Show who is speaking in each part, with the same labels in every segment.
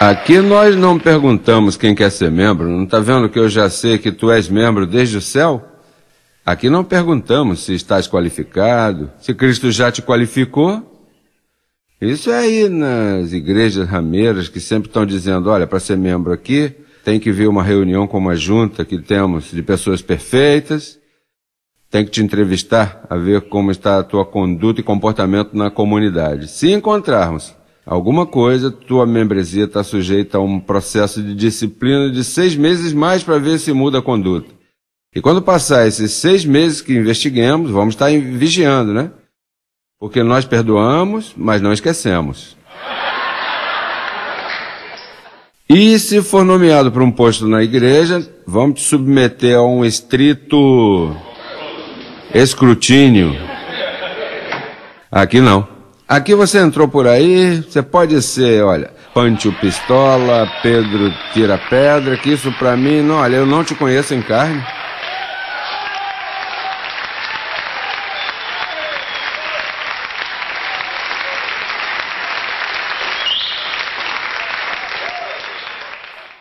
Speaker 1: Aqui nós não perguntamos quem quer ser membro, não está vendo que eu já sei que tu és membro desde o céu? Aqui não perguntamos se estás qualificado, se Cristo já te qualificou. Isso é aí nas igrejas rameiras que sempre estão dizendo: olha, para ser membro aqui, tem que vir uma reunião com uma junta que temos de pessoas perfeitas, tem que te entrevistar a ver como está a tua conduta e comportamento na comunidade. Se encontrarmos alguma coisa, tua membresia está sujeita a um processo de disciplina de seis meses mais para ver se muda a conduta. E quando passar esses seis meses que investiguemos, vamos tá estar vigiando, né? Porque nós perdoamos, mas não esquecemos. E se for nomeado para um posto na igreja, vamos te submeter a um estrito escrutínio. Aqui não. Aqui você entrou por aí, você pode ser, olha, o Pistola, Pedro Tira Pedra, que isso pra mim, não, olha, eu não te conheço em carne.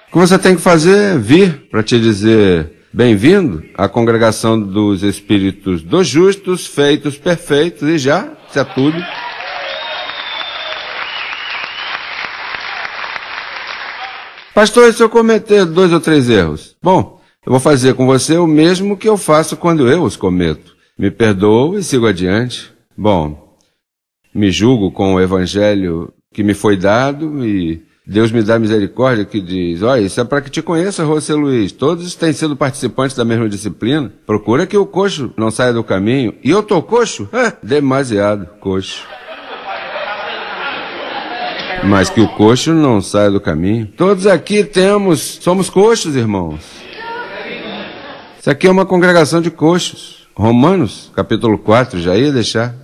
Speaker 1: O que você tem que fazer é vir para te dizer bem-vindo à congregação dos espíritos dos justos, feitos perfeitos, e já, isso é tudo. Pastor, se eu cometer dois ou três erros, bom, eu vou fazer com você o mesmo que eu faço quando eu os cometo. Me perdoo e sigo adiante. Bom, me julgo com o evangelho que me foi dado e Deus me dá misericórdia que diz: Olha, isso é para que te conheça, José Luiz. Todos têm sido participantes da mesma disciplina. Procura que o coxo não saia do caminho. E eu tô coxo? É, demasiado coxo mas que o coxo não saia do caminho. Todos aqui temos, somos coxos, irmãos. Isso aqui é uma congregação de coxos. Romanos, capítulo 4, já ia deixar.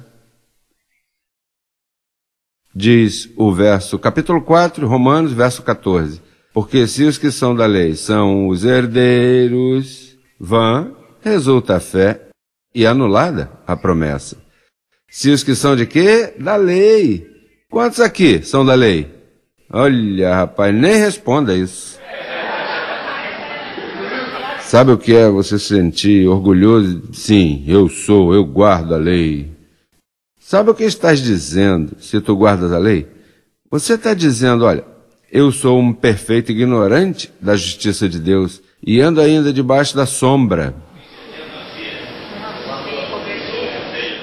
Speaker 1: Diz o verso, capítulo 4, Romanos, verso 14. Porque se os que são da lei são os herdeiros, vã resulta a fé e anulada a promessa. Se os que são de quê? Da lei Quantos aqui são da lei? Olha, rapaz, nem responda isso. Sabe o que é você se sentir orgulhoso? Sim, eu sou, eu guardo a lei. Sabe o que estás dizendo se tu guardas a lei? Você está dizendo, olha, eu sou um perfeito ignorante da justiça de Deus e ando ainda debaixo da sombra.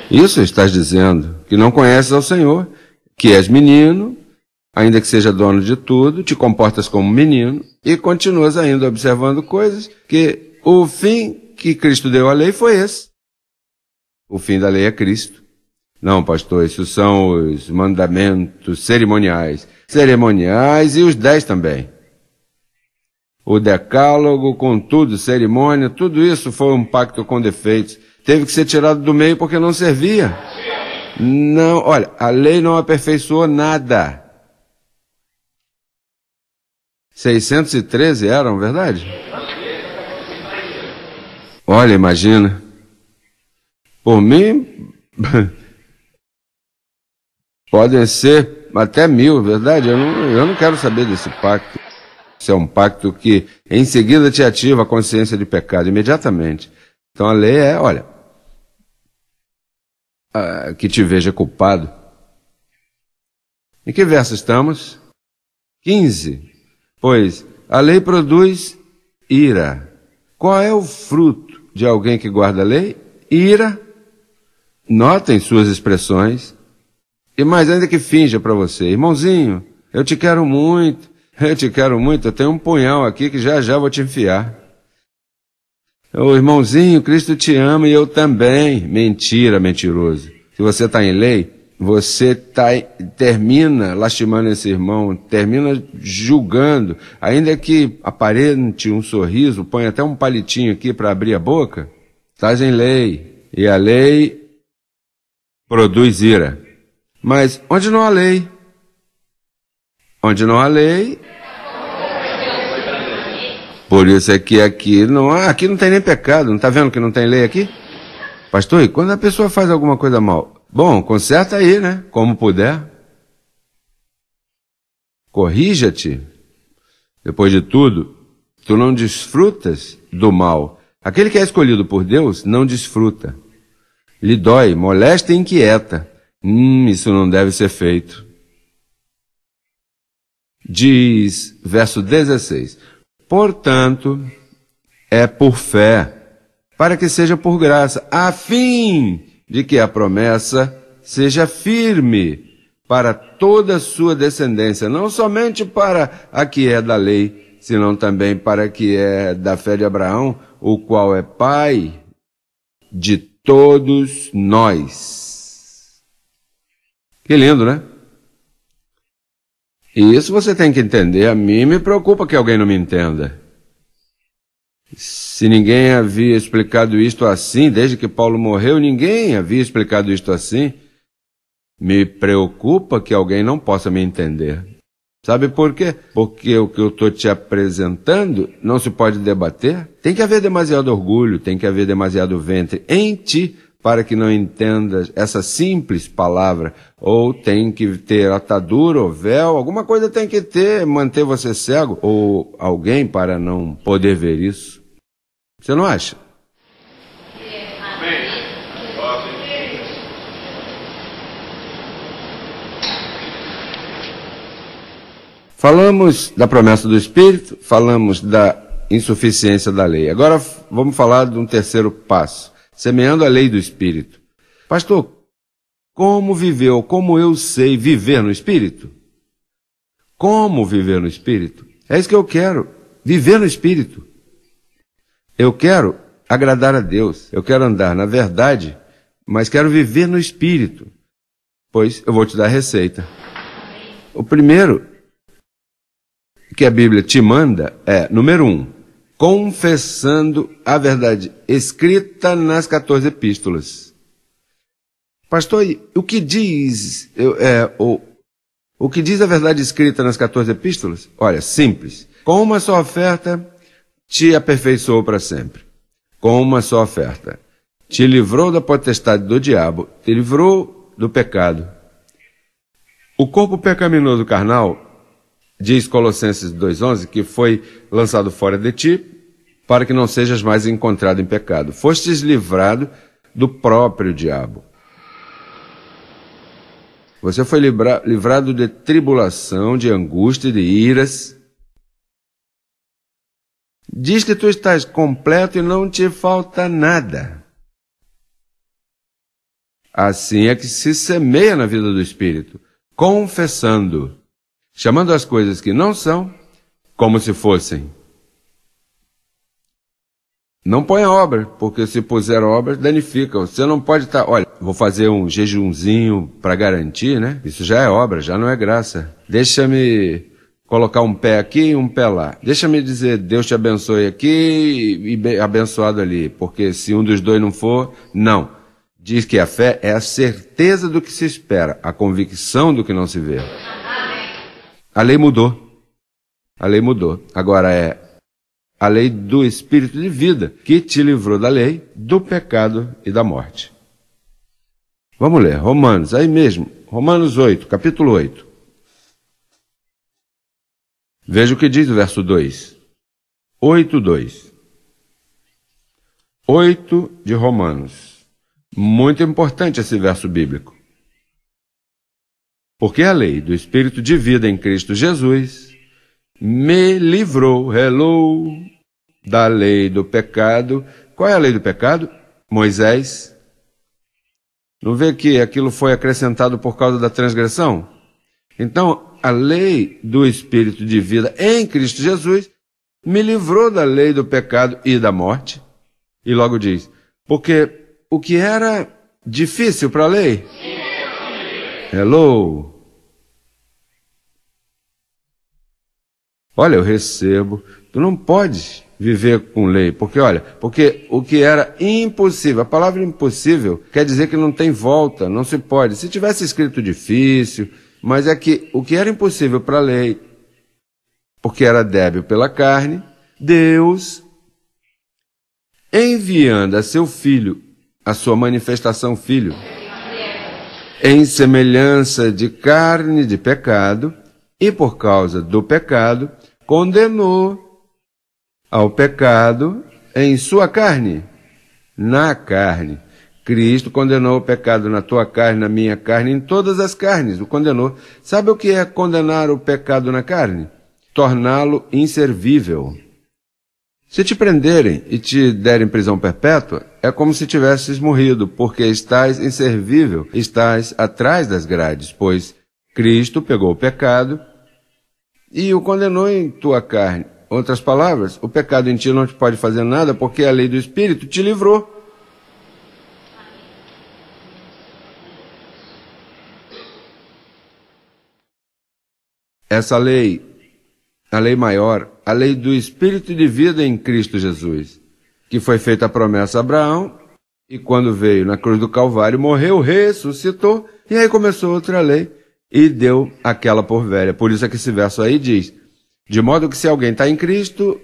Speaker 1: Isso estás dizendo, que não conheces ao Senhor que és menino, ainda que seja dono de tudo, te comportas como menino e continuas ainda observando coisas que o fim que Cristo deu à lei foi esse. O fim da lei é Cristo. Não, pastor, isso são os mandamentos cerimoniais. Cerimoniais e os dez também. O decálogo, com tudo, cerimônia, tudo isso foi um pacto com defeitos. Teve que ser tirado do meio porque não servia. Não, olha, a lei não aperfeiçoou nada. 613 eram, verdade? Olha, imagina. Por mim, podem ser até mil, verdade? Eu não, eu não quero saber desse pacto. Isso é um pacto que em seguida te ativa a consciência de pecado, imediatamente. Então a lei é, olha, ah, que te veja culpado. Em que verso estamos? 15. Pois a lei produz ira. Qual é o fruto de alguém que guarda a lei? Ira. Notem suas expressões. E mais ainda que finja para você, irmãozinho, eu te quero muito, eu te quero muito, eu tenho um punhal aqui que já já vou te enfiar. Ô irmãozinho, Cristo te ama e eu também. Mentira, mentiroso. Se você está em lei, você tá, termina lastimando esse irmão, termina julgando, ainda que aparente um sorriso, põe até um palitinho aqui para abrir a boca, estás em lei. E a lei produz ira. Mas onde não há lei? Onde não há lei, por isso é que aqui não, ah, aqui não tem nem pecado, não está vendo que não tem lei aqui? Pastor, e quando a pessoa faz alguma coisa mal? Bom, conserta aí, né? Como puder. Corrija-te. Depois de tudo, tu não desfrutas do mal. Aquele que é escolhido por Deus não desfruta. Lhe dói, molesta e inquieta. Hum, isso não deve ser feito. Diz, verso 16: Portanto, é por fé, para que seja por graça, a fim de que a promessa seja firme para toda a sua descendência, não somente para a que é da lei, senão também para a que é da fé de Abraão, o qual é pai de todos nós. Que lindo, né? isso você tem que entender. A mim me preocupa que alguém não me entenda. Se ninguém havia explicado isto assim, desde que Paulo morreu, ninguém havia explicado isto assim. Me preocupa que alguém não possa me entender. Sabe por quê? Porque o que eu estou te apresentando não se pode debater. Tem que haver demasiado orgulho, tem que haver demasiado ventre em ti para que não entendas essa simples palavra, ou tem que ter atadura ou véu, alguma coisa tem que ter, manter você cego, ou alguém para não poder ver isso. Você não acha? Falamos da promessa do Espírito, falamos da insuficiência da lei. Agora vamos falar de um terceiro passo semeando a lei do Espírito. Pastor, como viveu, como eu sei viver no Espírito? Como viver no Espírito? É isso que eu quero, viver no Espírito. Eu quero agradar a Deus, eu quero andar na verdade, mas quero viver no Espírito. Pois eu vou te dar a receita. O primeiro que a Bíblia te manda é, número um, confessando a verdade escrita nas 14 epístolas. Pastor, o que diz é, o, o que diz a verdade escrita nas 14 epístolas? Olha, simples. Com uma só oferta te aperfeiçoou para sempre. Com uma só oferta te livrou da potestade do diabo, te livrou do pecado. O corpo pecaminoso carnal Diz Colossenses 2,11 que foi lançado fora de ti, para que não sejas mais encontrado em pecado. Fostes livrado do próprio diabo. Você foi libra, livrado de tribulação, de angústia, de iras. Diz que tu estás completo e não te falta nada. Assim é que se semeia na vida do Espírito, confessando chamando as coisas que não são como se fossem. Não ponha obra, porque se puser obra, danifica. Você não pode estar, tá, olha, vou fazer um jejumzinho para garantir, né? Isso já é obra, já não é graça. Deixa-me colocar um pé aqui e um pé lá. Deixa-me dizer, Deus te abençoe aqui e abençoado ali, porque se um dos dois não for, não. Diz que a fé é a certeza do que se espera, a convicção do que não se vê. A lei mudou. A lei mudou. Agora é a lei do espírito de vida, que te livrou da lei, do pecado e da morte. Vamos ler, Romanos, aí mesmo, Romanos 8, capítulo 8. Veja o que diz o verso 2. 8, 2. 8 de Romanos. Muito importante esse verso bíblico. Porque a lei do Espírito de vida em Cristo Jesus me livrou, hello, da lei do pecado. Qual é a lei do pecado? Moisés. Não vê que aquilo foi acrescentado por causa da transgressão? Então, a lei do Espírito de vida em Cristo Jesus me livrou da lei do pecado e da morte. E logo diz: porque o que era difícil para a lei. Hello! Olha, eu recebo. Tu não pode viver com lei, porque olha, porque o que era impossível, a palavra impossível quer dizer que não tem volta, não se pode. Se tivesse escrito difícil, mas é que o que era impossível para a lei, porque era débil pela carne, Deus enviando a seu filho, a sua manifestação filho, em semelhança de carne de pecado, e por causa do pecado, condenou ao pecado em sua carne, na carne. Cristo condenou o pecado na tua carne, na minha carne, em todas as carnes, o condenou. Sabe o que é condenar o pecado na carne? Torná-lo inservível. Se te prenderem e te derem prisão perpétua, é como se tivesses morrido, porque estás inservível, estás atrás das grades, pois Cristo pegou o pecado e o condenou em tua carne. Outras palavras, o pecado em ti não te pode fazer nada porque a lei do Espírito te livrou. Essa lei, a lei maior, a lei do Espírito de vida em Cristo Jesus, que foi feita a promessa a Abraão, e quando veio na cruz do Calvário, morreu, ressuscitou, e aí começou outra lei e deu aquela por velha. Por isso é que esse verso aí diz: De modo que se alguém está em Cristo,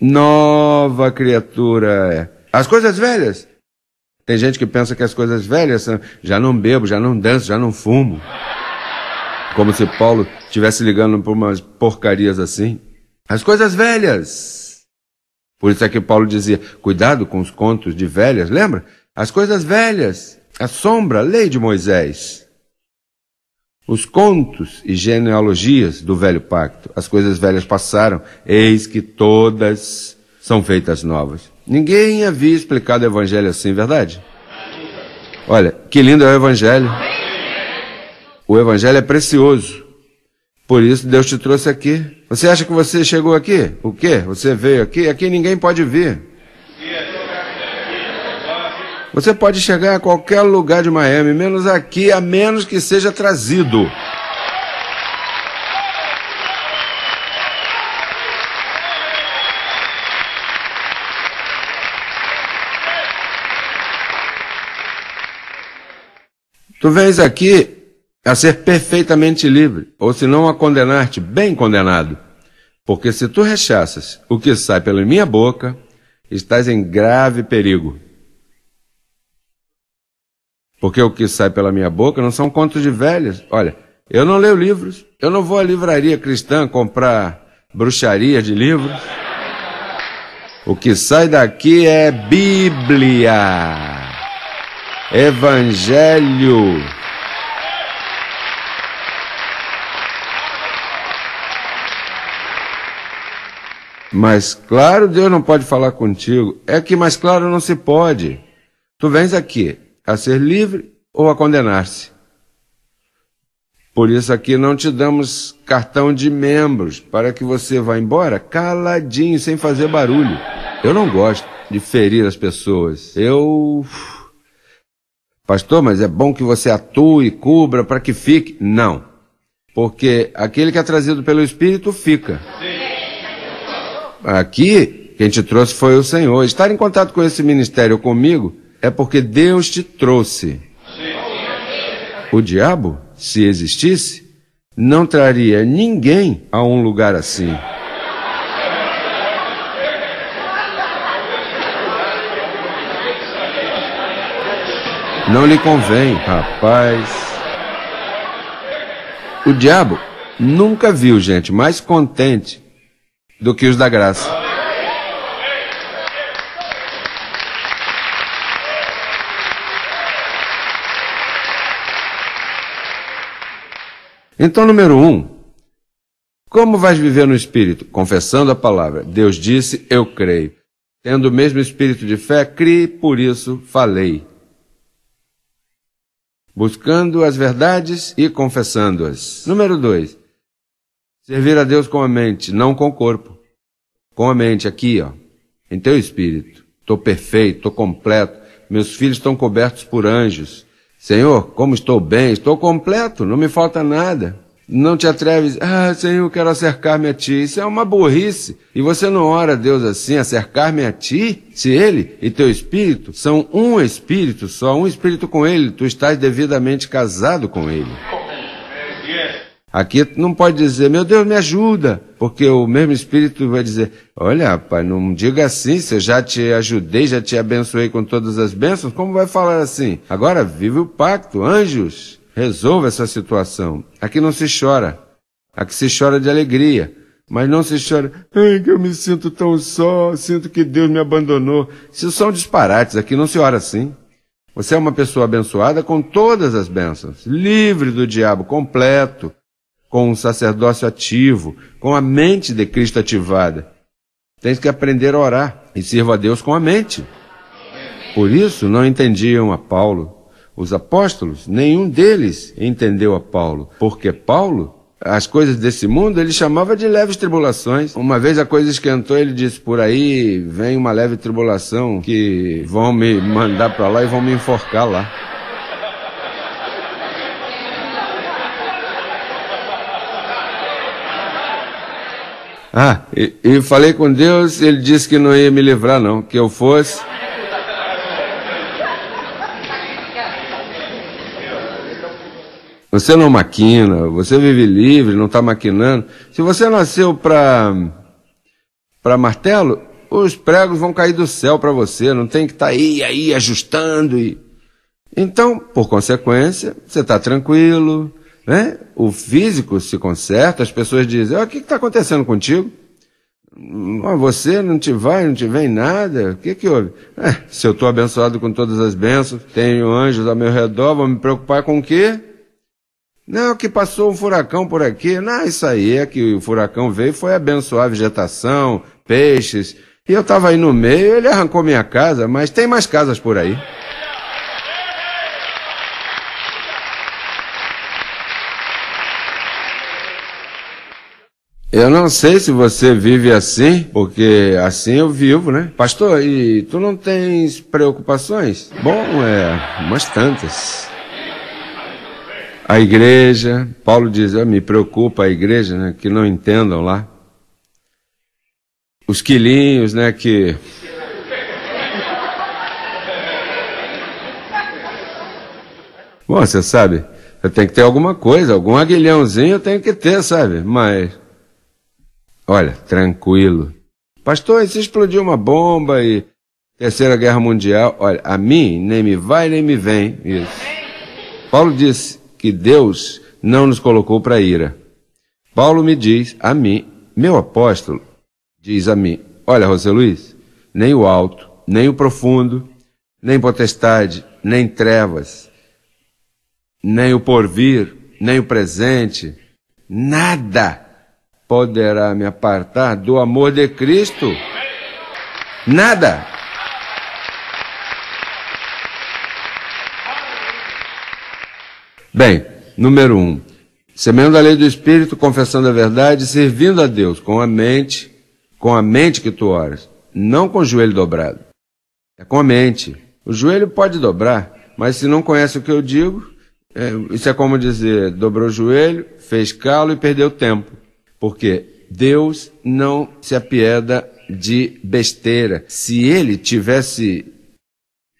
Speaker 1: nova criatura é. As coisas velhas. Tem gente que pensa que as coisas velhas são já não bebo, já não danço, já não fumo. Como se Paulo estivesse ligando para umas porcarias assim. As coisas velhas. Por isso é que Paulo dizia: cuidado com os contos de velhas, lembra? As coisas velhas. A sombra, a lei de Moisés. Os contos e genealogias do velho pacto, as coisas velhas passaram, eis que todas são feitas novas. Ninguém havia explicado o evangelho assim, verdade? Olha, que lindo é o evangelho. O evangelho é precioso. Por isso Deus te trouxe aqui. Você acha que você chegou aqui? O quê? Você veio aqui? Aqui ninguém pode vir. Você pode chegar a qualquer lugar de Miami, menos aqui, a menos que seja trazido. Tu vens aqui a ser perfeitamente livre, ou se não a condenar-te, bem condenado. Porque se tu rechaças o que sai pela minha boca, estás em grave perigo. Porque o que sai pela minha boca não são contos de velhas. Olha, eu não leio livros, eu não vou à livraria cristã comprar bruxaria de livros. O que sai daqui é Bíblia, Evangelho. Mas claro, Deus não pode falar contigo. É que mais claro não se pode. Tu vens aqui, a ser livre ou a condenar-se. Por isso aqui não te damos cartão de membros para que você vá embora caladinho, sem fazer barulho. Eu não gosto de ferir as pessoas. Eu. Pastor, mas é bom que você atue, cubra para que fique. Não. Porque aquele que é trazido pelo Espírito fica. Aqui, quem te trouxe foi o Senhor. Estar em contato com esse ministério comigo é porque Deus te trouxe. O diabo, se existisse, não traria ninguém a um lugar assim. Não lhe convém, rapaz. O diabo nunca viu gente mais contente do que os da graça. Então, número um, como vais viver no Espírito? Confessando a palavra. Deus disse, eu creio. Tendo o mesmo espírito de fé, crie, por isso falei. Buscando as verdades e confessando-as. Número dois, servir a Deus com a mente, não com o corpo. Com a mente, aqui, ó, em teu espírito. Estou perfeito, estou completo. Meus filhos estão cobertos por anjos. Senhor, como estou bem, estou completo, não me falta nada. Não te atreves, ah, Senhor, quero acercar-me a ti. Isso é uma burrice. E você não ora a Deus assim, acercar-me a ti? Se ele e teu espírito são um espírito só, um espírito com ele, tu estás devidamente casado com ele. Aqui não pode dizer, meu Deus, me ajuda, porque o mesmo Espírito vai dizer, olha, pai, não diga assim, se eu já te ajudei, já te abençoei com todas as bênçãos, como vai falar assim? Agora vive o pacto, anjos, resolva essa situação. Aqui não se chora, aqui se chora de alegria, mas não se chora, ai, que eu me sinto tão só, sinto que Deus me abandonou. Isso são disparates, aqui não se ora assim. Você é uma pessoa abençoada com todas as bênçãos, livre do diabo, completo com um sacerdócio ativo, com a mente de Cristo ativada. Tens que aprender a orar e sirva a Deus com a mente. Por isso não entendiam a Paulo. Os apóstolos, nenhum deles entendeu a Paulo, porque Paulo, as coisas desse mundo, ele chamava de leves tribulações. Uma vez a coisa esquentou, ele disse: Por aí vem uma leve tribulação que vão me mandar para lá e vão me enforcar lá. Ah, e, e falei com Deus, ele disse que não ia me livrar, não, que eu fosse. Você não maquina, você vive livre, não está maquinando. Se você nasceu para para martelo, os pregos vão cair do céu para você, não tem que estar tá aí, aí, ajustando. E... Então, por consequência, você está tranquilo, né? O físico se conserta, as pessoas dizem: oh, o que está acontecendo contigo? Oh, você não te vai, não te vem nada, o que, que houve? É, se eu estou abençoado com todas as bênçãos, tenho anjos ao meu redor, vou me preocupar com o quê? Não, que passou um furacão por aqui. Não, isso aí é que o furacão veio foi abençoar a vegetação, peixes. E eu estava aí no meio, ele arrancou minha casa, mas tem mais casas por aí. Eu não sei se você vive assim, porque assim eu vivo, né? Pastor, e tu não tens preocupações? Bom, é, umas tantas. A igreja, Paulo diz, ah, me preocupa a igreja, né? Que não entendam lá. Os quilinhos, né? Que Bom, você sabe, eu tenho que ter alguma coisa, algum aguilhãozinho eu tenho que ter, sabe? Mas Olha, tranquilo. Pastor, e se explodiu uma bomba e Terceira Guerra Mundial, olha, a mim nem me vai nem me vem. Isso. Paulo disse que Deus não nos colocou para ira. Paulo me diz a mim, meu apóstolo diz a mim: Olha, José Luiz, nem o alto, nem o profundo, nem potestade, nem trevas, nem o porvir, nem o presente, nada poderá me apartar do amor de Cristo? Nada! Bem, número um, semeando a lei do Espírito, confessando a verdade, servindo a Deus com a mente, com a mente que tu oras, não com o joelho dobrado, é com a mente. O joelho pode dobrar, mas se não conhece o que eu digo, é, isso é como dizer, dobrou o joelho, fez calo e perdeu tempo. Porque Deus não se apieda de besteira. Se ele tivesse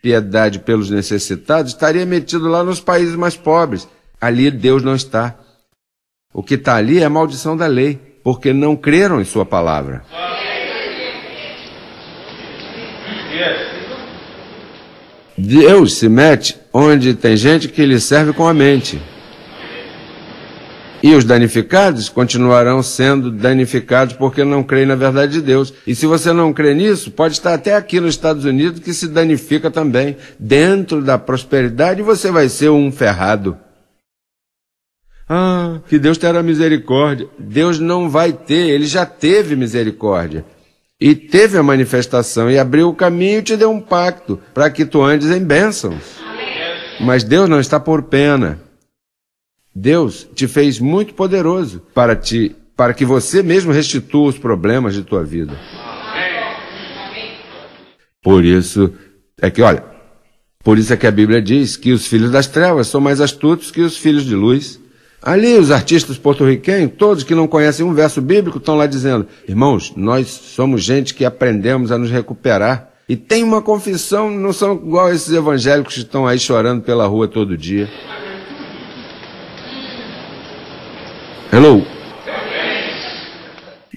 Speaker 1: piedade pelos necessitados, estaria metido lá nos países mais pobres. Ali Deus não está. O que está ali é a maldição da lei, porque não creram em Sua palavra. Deus se mete onde tem gente que lhe serve com a mente. E os danificados continuarão sendo danificados porque não creem na verdade de Deus. E se você não crê nisso, pode estar até aqui nos Estados Unidos que se danifica também. Dentro da prosperidade você vai ser um ferrado. Ah, que Deus terá misericórdia. Deus não vai ter, ele já teve misericórdia. E teve a manifestação e abriu o caminho e te deu um pacto para que tu andes em bênçãos. Mas Deus não está por pena. Deus te fez muito poderoso para te para que você mesmo restitua os problemas de tua vida. Por isso é que, olha, por isso é que a Bíblia diz que os filhos das trevas são mais astutos que os filhos de luz. Ali, os artistas porto-riquenhos, todos que não conhecem um verso bíblico, estão lá dizendo: Irmãos, nós somos gente que aprendemos a nos recuperar. E tem uma confissão, não são igual esses evangélicos que estão aí chorando pela rua todo dia. Hello.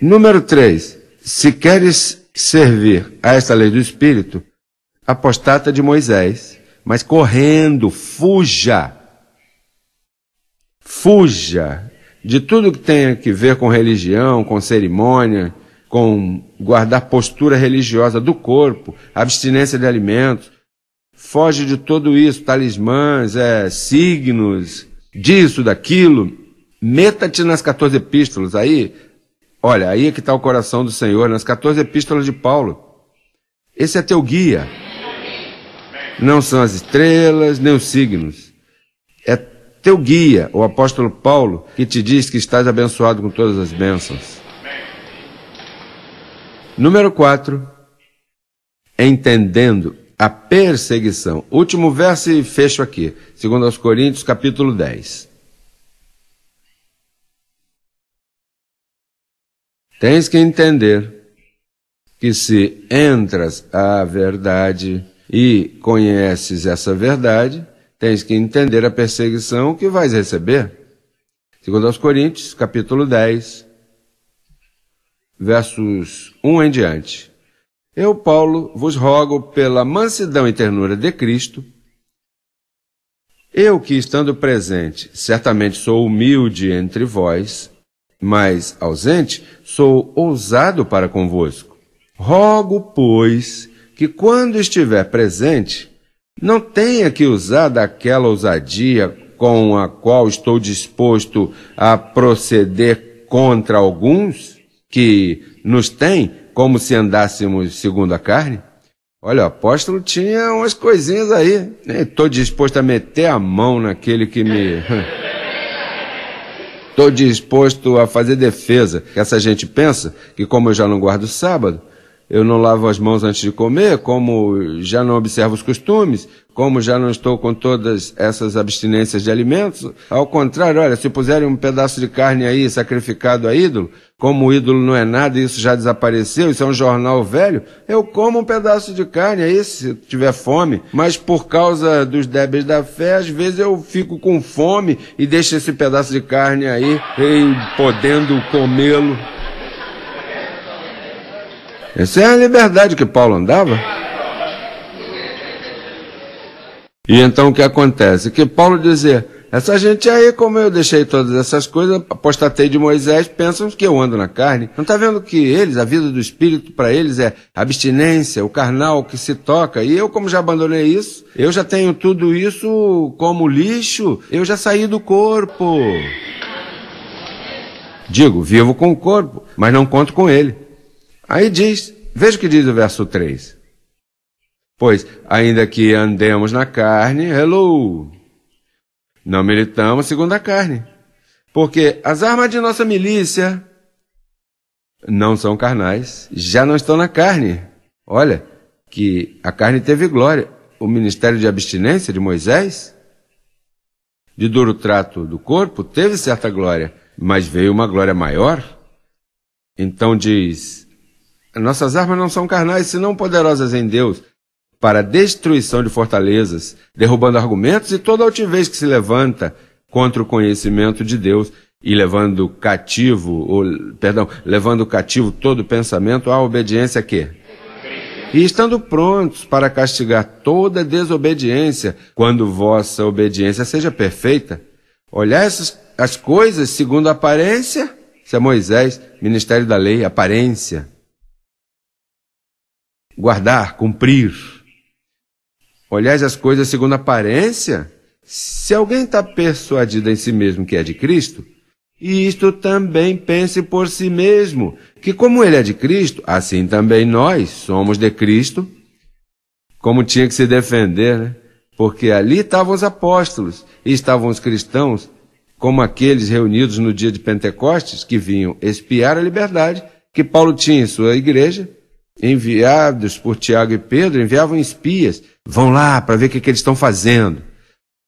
Speaker 1: Número 3. Se queres servir a esta lei do Espírito, apostata de Moisés, mas correndo, fuja. Fuja de tudo que tem a ver com religião, com cerimônia, com guardar postura religiosa do corpo, abstinência de alimentos. Foge de tudo isso, talismãs, é, signos, disso, daquilo. Meta-te nas 14 epístolas. Aí, olha, aí é que está o coração do Senhor, nas 14 epístolas de Paulo. Esse é teu guia. Não são as estrelas, nem os signos. É teu guia, o apóstolo Paulo, que te diz que estás abençoado com todas as bênçãos. Número 4. Entendendo a perseguição. Último verso e fecho aqui. Segundo aos Coríntios, capítulo 10. Tens que entender que se entras à verdade e conheces essa verdade, tens que entender a perseguição que vais receber. Segundo aos Coríntios, capítulo 10, versos 1 em diante. Eu, Paulo, vos rogo pela mansidão e ternura de Cristo, eu que, estando presente, certamente sou humilde entre vós, mas ausente, sou ousado para convosco. Rogo, pois, que quando estiver presente, não tenha que usar daquela ousadia com a qual estou disposto a proceder contra alguns que nos têm como se andássemos segundo a carne? Olha, o apóstolo tinha umas coisinhas aí. Estou né? disposto a meter a mão naquele que me. Estou disposto a fazer defesa. Essa gente pensa que, como eu já não guardo sábado, eu não lavo as mãos antes de comer, como já não observo os costumes, como já não estou com todas essas abstinências de alimentos. Ao contrário, olha, se puserem um pedaço de carne aí sacrificado a ídolo, como o ídolo não é nada, isso já desapareceu, isso é um jornal velho, eu como um pedaço de carne aí se tiver fome, mas por causa dos débeis da fé, às vezes eu fico com fome e deixo esse pedaço de carne aí, podendo comê-lo essa é a liberdade que Paulo andava. E então o que acontece? Que Paulo dizia, essa gente aí, como eu deixei todas essas coisas, apostatei de Moisés, pensam que eu ando na carne. Não está vendo que eles, a vida do espírito para eles é abstinência, o carnal que se toca. E eu, como já abandonei isso, eu já tenho tudo isso como lixo, eu já saí do corpo. Digo, vivo com o corpo, mas não conto com ele. Aí diz, veja o que diz o verso 3. Pois, ainda que andemos na carne, hello, não militamos segundo a carne. Porque as armas de nossa milícia não são carnais, já não estão na carne. Olha, que a carne teve glória. O ministério de abstinência de Moisés, de duro trato do corpo, teve certa glória, mas veio uma glória maior. Então diz: nossas armas não são carnais, senão poderosas em Deus, para a destruição de fortalezas, derrubando argumentos e toda altivez que se levanta contra o conhecimento de Deus e levando cativo, ou, perdão, levando cativo todo pensamento à obediência quê? e estando prontos para castigar toda desobediência, quando vossa obediência seja perfeita. olhar essas, as coisas segundo a aparência, isso é Moisés, ministério da lei, aparência guardar, cumprir. Olhais as coisas segundo a aparência? Se alguém está persuadido em si mesmo que é de Cristo, e isto também pense por si mesmo, que como ele é de Cristo, assim também nós somos de Cristo. Como tinha que se defender, né? Porque ali estavam os apóstolos e estavam os cristãos, como aqueles reunidos no dia de Pentecostes, que vinham espiar a liberdade que Paulo tinha em sua igreja enviados por Tiago e Pedro, enviavam espias. Vão lá para ver o que, que eles estão fazendo.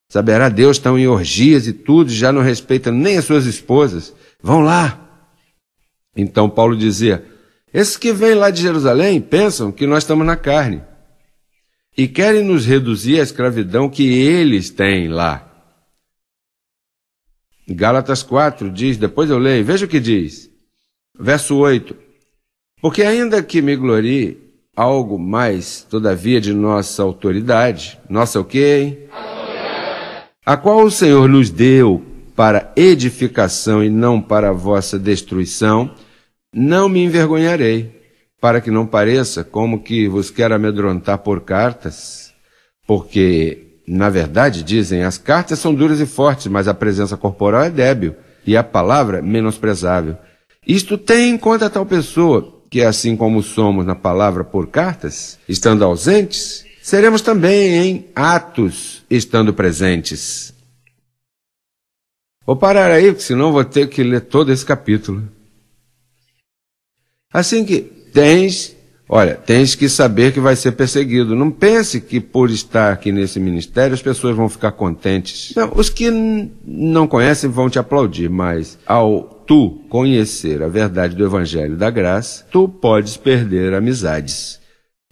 Speaker 1: Saberá Deus, estão em orgias e tudo, já não respeitam nem as suas esposas. Vão lá. Então Paulo dizia: Esses que vêm lá de Jerusalém pensam que nós estamos na carne e querem nos reduzir à escravidão que eles têm lá. Gálatas 4 diz, depois eu leio, veja o que diz. Verso 8: porque ainda que me glorie algo mais, todavia, de nossa autoridade, nossa o quê? A qual o Senhor nos deu para edificação e não para vossa destruição, não me envergonharei, para que não pareça como que vos quero amedrontar por cartas, porque, na verdade, dizem, as cartas são duras e fortes, mas a presença corporal é débil e a palavra menosprezável. Isto tem em conta tal pessoa, que assim como somos na palavra por cartas, estando ausentes, seremos também em atos, estando presentes. Vou parar aí, porque senão vou ter que ler todo esse capítulo. Assim que tens Olha, tens que saber que vai ser perseguido. Não pense que por estar aqui nesse ministério as pessoas vão ficar contentes. Não, os que não conhecem vão te aplaudir, mas ao tu conhecer a verdade do Evangelho da Graça, tu podes perder amizades.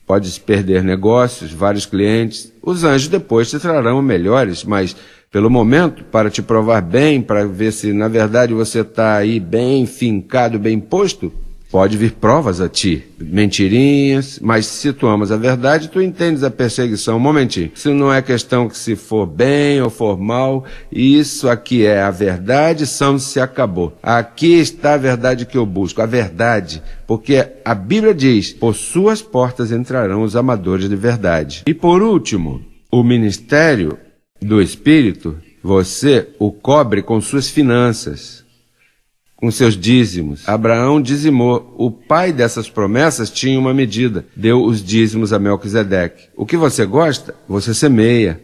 Speaker 1: Podes perder negócios, vários clientes. Os anjos depois te trarão melhores, mas pelo momento, para te provar bem, para ver se na verdade você está aí bem fincado, bem posto, Pode vir provas a ti, mentirinhas, mas se tu amas a verdade, tu entendes a perseguição. Um momentinho, se não é questão que se for bem ou for mal, isso aqui é a verdade, são se acabou. Aqui está a verdade que eu busco, a verdade, porque a Bíblia diz, por suas portas entrarão os amadores de verdade. E por último, o ministério do Espírito, você o cobre com suas finanças com seus dízimos. Abraão dizimou. O pai dessas promessas tinha uma medida. Deu os dízimos a Melquisedeque. O que você gosta, você semeia,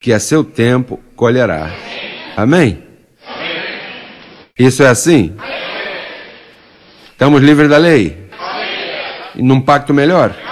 Speaker 1: que a seu tempo colherá. Amém? Isso é assim? Estamos livres da lei? Amém. Num pacto melhor?